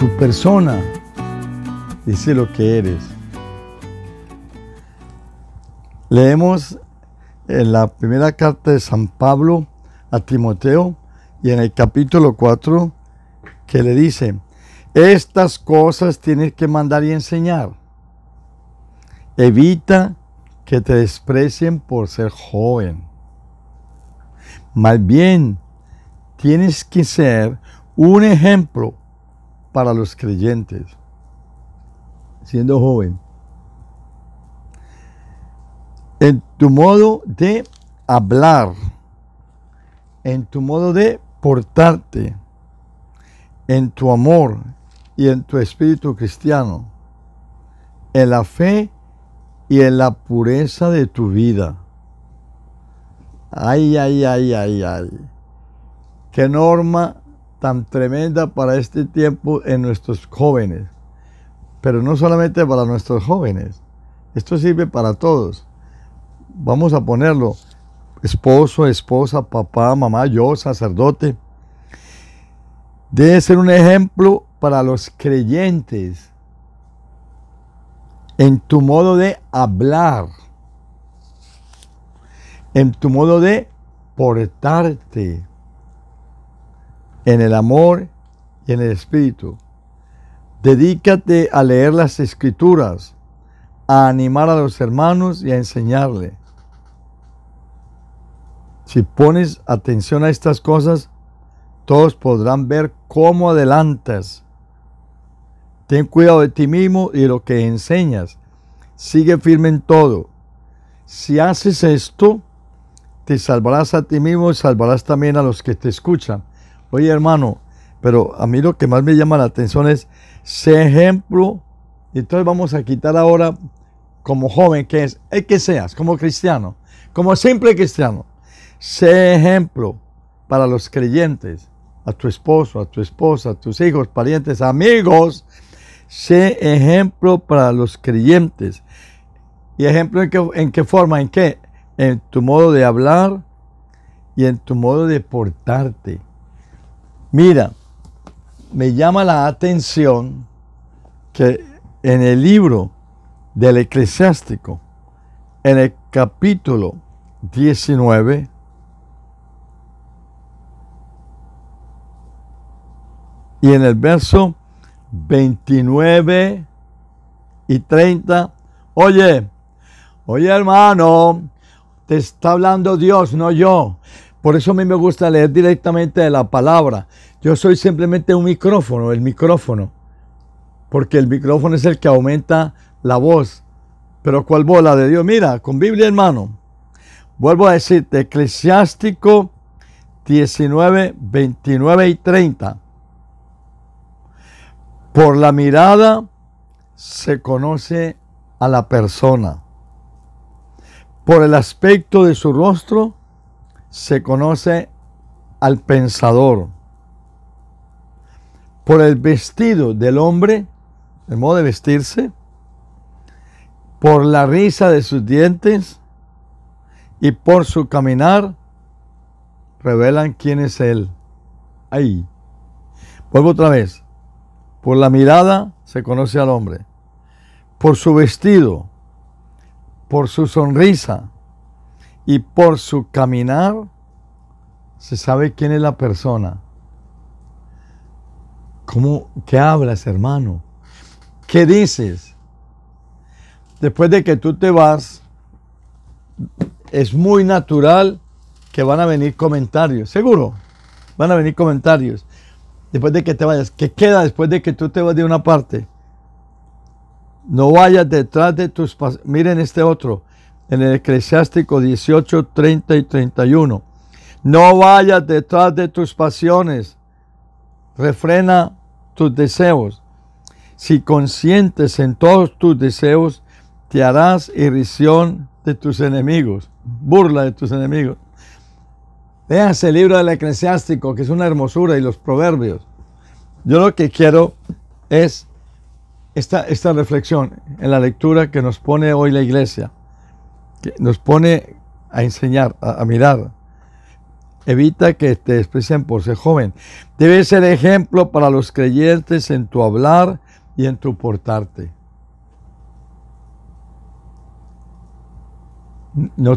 Tu persona dice lo que eres. Leemos en la primera carta de San Pablo a Timoteo y en el capítulo 4 que le dice, estas cosas tienes que mandar y enseñar. Evita que te desprecien por ser joven. Más bien, tienes que ser un ejemplo para los creyentes, siendo joven, en tu modo de hablar, en tu modo de portarte, en tu amor y en tu espíritu cristiano, en la fe y en la pureza de tu vida. Ay, ay, ay, ay, ay. Qué norma tan tremenda para este tiempo en nuestros jóvenes. Pero no solamente para nuestros jóvenes, esto sirve para todos. Vamos a ponerlo, esposo, esposa, papá, mamá, yo, sacerdote. Debe ser un ejemplo para los creyentes en tu modo de hablar, en tu modo de portarte, en el amor y en el espíritu. Dedícate a leer las escrituras, a animar a los hermanos y a enseñarle. Si pones atención a estas cosas, todos podrán ver cómo adelantas. Ten cuidado de ti mismo y de lo que enseñas. Sigue firme en todo. Si haces esto, te salvarás a ti mismo y salvarás también a los que te escuchan. Oye, hermano, pero a mí lo que más me llama la atención es Sé ejemplo. Entonces vamos a quitar ahora como joven que es, el que seas, como cristiano, como simple cristiano. Sé ejemplo para los creyentes, a tu esposo, a tu esposa, a tus hijos, parientes, amigos. Sé ejemplo para los creyentes. ¿Y ejemplo en qué, en qué forma? ¿En qué? En tu modo de hablar y en tu modo de portarte. Mira, me llama la atención que en el libro del eclesiástico, en el capítulo 19, y en el verso 29 y 30, oye, oye hermano, te está hablando Dios, no yo. Por eso a mí me gusta leer directamente de la palabra. Yo soy simplemente un micrófono, el micrófono. Porque el micrófono es el que aumenta la voz. Pero ¿cuál bola de Dios? Mira, con Biblia en mano. Vuelvo a decirte, Eclesiástico 19, 29 y 30. Por la mirada se conoce a la persona. Por el aspecto de su rostro se conoce al pensador. Por el vestido del hombre, el modo de vestirse, por la risa de sus dientes y por su caminar, revelan quién es él. Ahí. Vuelvo otra vez. Por la mirada se conoce al hombre. Por su vestido, por su sonrisa, y por su caminar se sabe quién es la persona. ¿Cómo, qué hablas, hermano? ¿Qué dices? Después de que tú te vas, es muy natural que van a venir comentarios, seguro, van a venir comentarios. Después de que te vayas, ¿qué queda después de que tú te vas de una parte? No vayas detrás de tus... Miren este otro en el Eclesiástico 18, 30 y 31. No vayas detrás de tus pasiones, refrena tus deseos. Si consientes en todos tus deseos, te harás irrisión de tus enemigos, burla de tus enemigos. veas el libro del eclesiástico, que es una hermosura, y los proverbios. Yo lo que quiero es esta reflexión en la lectura que nos pone hoy la iglesia nos pone a enseñar, a, mirar. Evita que te desprecien por ser joven. Debes ser ejemplo para los creyentes en tu hablar y en tu portarte.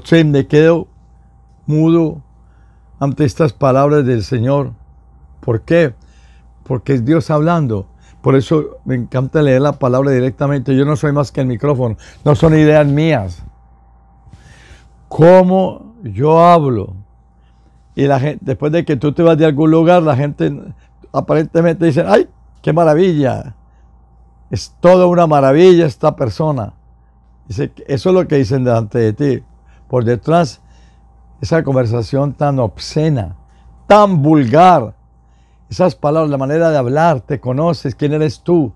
sé, me quedo mudo ante estas palabras del Señor. ¿Por qué? Porque es Dios hablando. Por eso me encanta leer la palabra directamente. Yo no soy más que el micrófono. No son ideas mías cómo yo hablo. Y la gente, después de que tú te vas de algún lugar, la gente aparentemente dice, ay, qué maravilla. Es toda una maravilla esta persona. Dice, eso es lo que dicen delante de ti. Por detrás, esa conversación tan obscena, tan vulgar, esas palabras, la manera de hablar, te conoces, quién eres tú.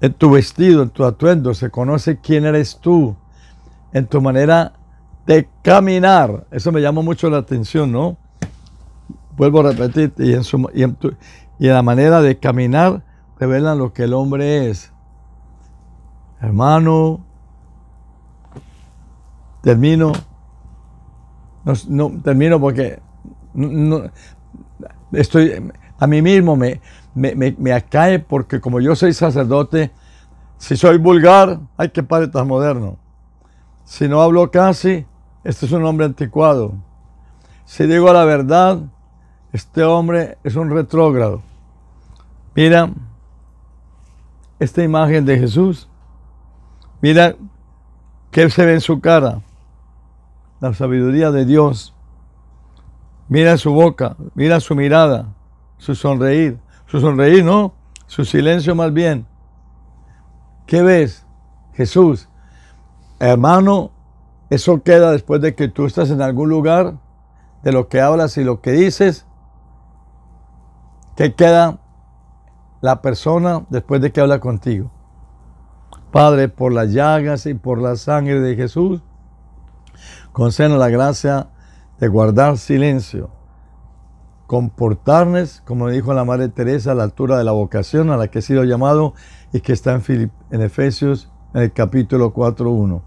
En tu vestido, en tu atuendo, se conoce quién eres tú. En tu manera de caminar. Eso me llamó mucho la atención, ¿no? Vuelvo a repetir, y en, su, y, la manera de caminar revelan lo que el hombre es. Hermano, termino, no, termino porque estoy, a mí mismo me, me, acae porque como yo soy sacerdote, si soy vulgar, hay que parar tan moderno. Si no hablo casi, este es un hombre anticuado. Si digo la verdad, este hombre es un retrógrado. Mira esta imagen de Jesús. Mira que se ve en su cara. La sabiduría de Dios. Mira su boca, mira su mirada, su sonreír. Su sonreír, ¿no? Su silencio más bien. ¿Qué ves? Jesús. Hermano, eso queda después de que tú estás en algún lugar, de lo que hablas y lo que dices, que queda la persona después de que habla contigo. Padre, por las llagas y por la sangre de Jesús, concedo la gracia de guardar silencio, comportarnos, como dijo la Madre Teresa, a la altura de la vocación a la que he sido llamado y que está en, Efesios, en el capítulo 4.1.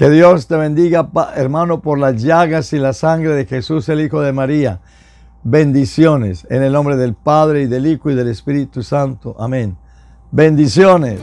Que Dios te bendiga, hermano, por las llagas y la sangre de Jesús, el Hijo de María. Bendiciones en el nombre del Padre y del Hijo y del Espíritu Santo. Amén. Bendiciones.